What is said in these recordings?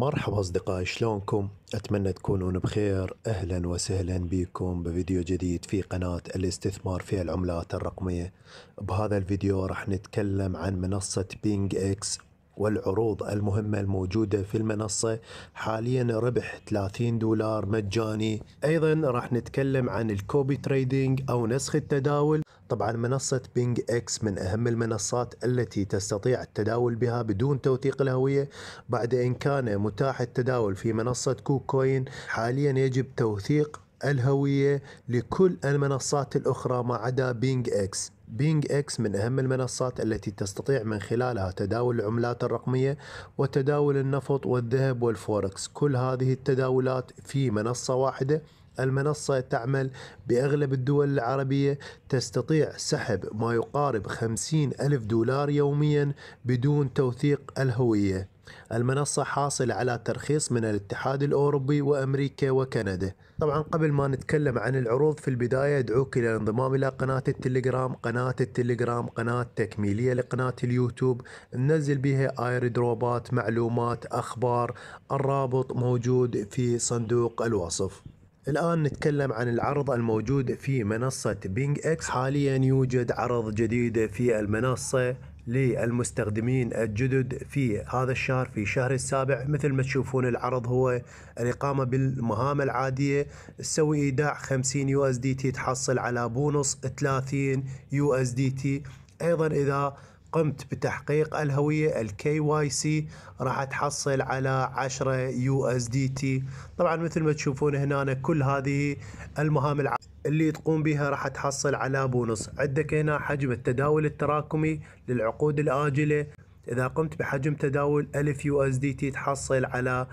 مرحبا أصدقائي شلونكم؟ أتمنى تكونون بخير أهلا وسهلا بكم بفيديو جديد في قناة الاستثمار في العملات الرقمية بهذا الفيديو راح نتكلم عن منصة بينج إكس والعروض المهمة الموجودة في المنصة حاليا ربح 30 دولار مجاني أيضا راح نتكلم عن الكوبي تريدينج أو نسخ التداول طبعا منصة بينج اكس من أهم المنصات التي تستطيع التداول بها بدون توثيق الهوية بعد أن كان متاح التداول في منصة كوك كوين حاليا يجب توثيق الهوية لكل المنصات الأخرى ما عدا بينج اكس بينج اكس من أهم المنصات التي تستطيع من خلالها تداول العملات الرقمية وتداول النفط والذهب والفوركس كل هذه التداولات في منصة واحدة المنصة تعمل بأغلب الدول العربية تستطيع سحب ما يقارب 50 ألف دولار يوميا بدون توثيق الهوية المنصة حاصلة على ترخيص من الاتحاد الأوروبي وأمريكا وكندا طبعا قبل ما نتكلم عن العروض في البداية أدعوك إلى الانضمام إلى قناة التليجرام قناة التليجرام قناة تكميلية لقناة اليوتيوب ننزل بها ايردروبات معلومات أخبار الرابط موجود في صندوق الوصف الآن نتكلم عن العرض الموجود في منصة بينج اكس حاليا يوجد عرض جديد في المنصة للمستخدمين الجدد في هذا الشهر في شهر السابع مثل ما تشوفون العرض هو الإقامة بالمهام العادية تسوي إيداع 50 يو اس دي تي تحصل على بونص 30 يو اس دي تي أيضا إذا قمت بتحقيق الهوية الكي واي سي راح تحصل على 10 يو اس دي تي طبعا مثل ما تشوفون هنا كل هذه المهام الع... اللي تقوم بها راح تحصل على بونص عندك هنا حجم التداول التراكمي للعقود الآجلة إذا قمت بحجم تداول 1000 يو اس دي تي تحصل على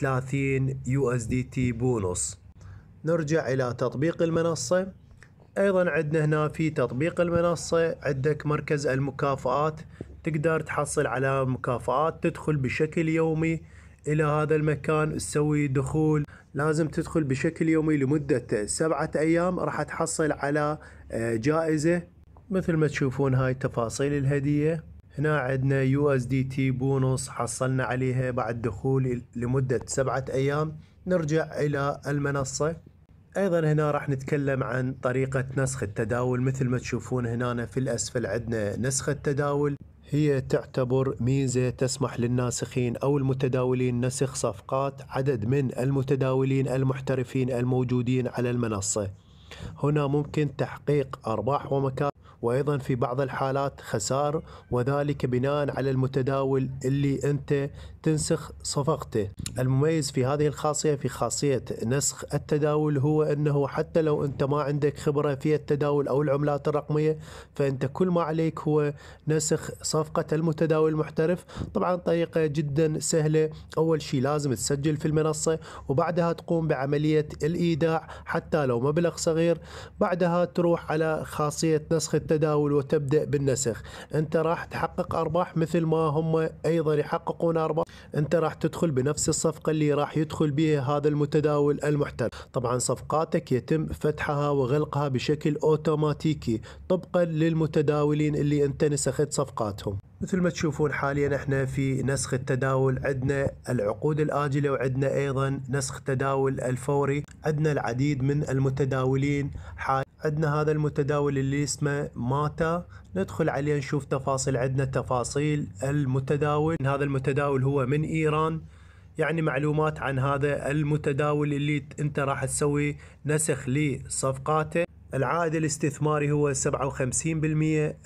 30 يو اس دي تي بونص نرجع إلى تطبيق المنصة ايضا عندنا هنا في تطبيق المنصة عندك مركز المكافآت تقدر تحصل على مكافآت تدخل بشكل يومي الى هذا المكان تسوي دخول لازم تدخل بشكل يومي لمدة سبعة ايام راح تحصل على آه، جائزة مثل ما تشوفون هاي تفاصيل الهدية هنا عندنا يو اس دي تي بونص حصلنا عليها بعد دخول لمدة سبعة ايام نرجع الى المنصة ايضا هنا راح نتكلم عن طريقة نسخ التداول مثل ما تشوفون هنا في الاسفل عندنا نسخ التداول هي تعتبر ميزة تسمح للناسخين أو المتداولين نسخ صفقات عدد من المتداولين المحترفين الموجودين على المنصة هنا ممكن تحقيق أرباح ومكاسب وأيضا في بعض الحالات خسار وذلك بناء على المتداول اللي أنت تنسخ صفقته المميز في هذه الخاصية في خاصية نسخ التداول هو أنه حتى لو أنت ما عندك خبرة في التداول أو العملات الرقمية فأنت كل ما عليك هو نسخ صفقة المتداول المحترف طبعا طريقة جدا سهلة أول شيء لازم تسجل في المنصة وبعدها تقوم بعملية الإيداع حتى لو مبلغ صغير بعدها تروح على خاصية نسخ التداول وتبدأ بالنسخ أنت راح تحقق أرباح مثل ما هم أيضا يحققون أرباح انت راح تدخل بنفس الصفقه اللي راح يدخل بها هذا المتداول المحترف طبعا صفقاتك يتم فتحها وغلقها بشكل اوتوماتيكي طبقا للمتداولين اللي انت نسخت صفقاتهم مثل ما تشوفون حاليا احنا في نسخ التداول عندنا العقود الآجلة وعندنا أيضا نسخ تداول الفوري عندنا العديد من المتداولين حاليا عندنا هذا المتداول اللي اسمه ماتا ندخل عليه نشوف تفاصيل عندنا تفاصيل المتداول هذا المتداول هو من إيران يعني معلومات عن هذا المتداول اللي انت راح تسوي نسخ لصفقاته العائد الاستثماري هو 57%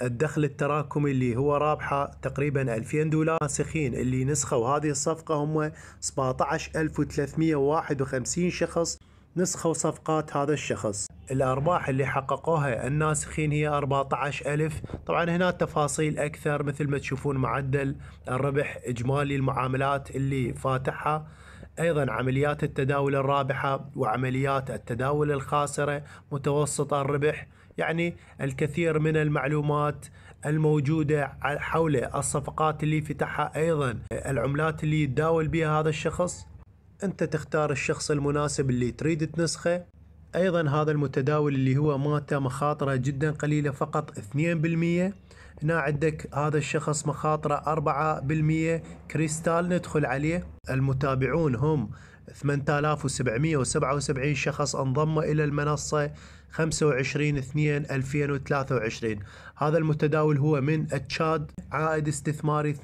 الدخل التراكمي اللي هو رابحه تقريبا 2000 دولار سخين اللي نسخوا هذه الصفقه هم 17351 شخص نسخوا صفقات هذا الشخص الأرباح اللي حققوها الناسخين هي 14000 طبعا هنا تفاصيل أكثر مثل ما تشوفون معدل الربح إجمالي المعاملات اللي فاتحها أيضا عمليات التداول الرابحة وعمليات التداول الخاسرة متوسط الربح يعني الكثير من المعلومات الموجودة حول الصفقات اللي فتحها أيضا العملات اللي يتداول بها هذا الشخص أنت تختار الشخص المناسب اللي تريد تنسخه أيضا هذا المتداول اللي هو مات مخاطره جدا قليلة فقط 2% هنا عندك هذا الشخص مخاطره 4% كريستال ندخل عليه المتابعون هم 8777 شخص انضم إلى المنصة 25 2 2023 هذا المتداول هو من تشاد عائد استثماري 32%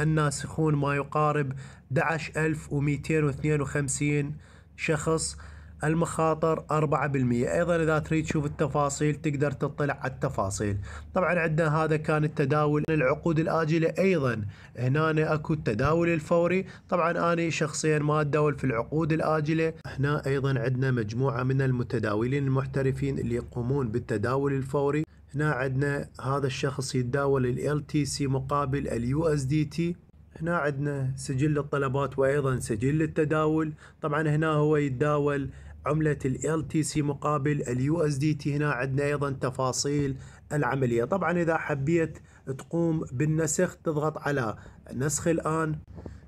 الناسخون ما يقارب 11252 شخص المخاطر 4% أيضا إذا تريد تشوف التفاصيل تقدر تطلع على التفاصيل طبعا عندنا هذا كان التداول العقود الآجلة أيضا هنا أكو التداول الفوري طبعا أنا شخصيا ما أتداول في العقود الآجلة هنا أيضا عندنا مجموعة من المتداولين المحترفين اللي يقومون بالتداول الفوري هنا عندنا هذا الشخص يتداول الـ LTC مقابل الـ USDT هنا عندنا سجل الطلبات وايضا سجل التداول طبعا هنا هو يتداول عملة ال LTC مقابل اليو USDT هنا عندنا ايضا تفاصيل العملية طبعا اذا حبيت تقوم بالنسخ تضغط على نسخ الان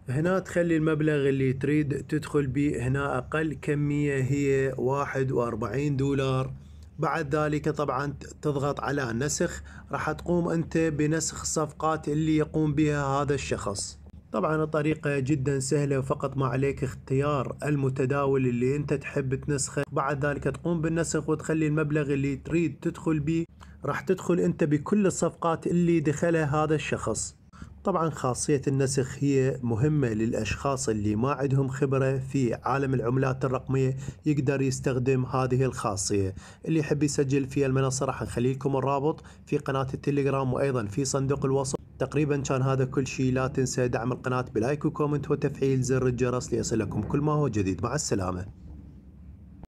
هنا تخلي المبلغ اللي تريد تدخل به هنا اقل كمية هي 41 دولار بعد ذلك طبعا تضغط على نسخ راح تقوم انت بنسخ الصفقات اللي يقوم بها هذا الشخص طبعا الطريقة جدا سهلة وفقط ما عليك اختيار المتداول اللي انت تحب تنسخه بعد ذلك تقوم بالنسخ وتخلي المبلغ اللي تريد تدخل به راح تدخل انت بكل الصفقات اللي دخلها هذا الشخص طبعا خاصية النسخ هي مهمة للأشخاص اللي ما عندهم خبرة في عالم العملات الرقمية يقدر يستخدم هذه الخاصية اللي يحب يسجل في المنصة راح نخلي لكم الرابط في قناة التليجرام وأيضا في صندوق الوصف تقريبا كان هذا كل شيء لا تنسى دعم القناة بلايك وكومنت وتفعيل زر الجرس ليصلكم كل ما هو جديد مع السلامة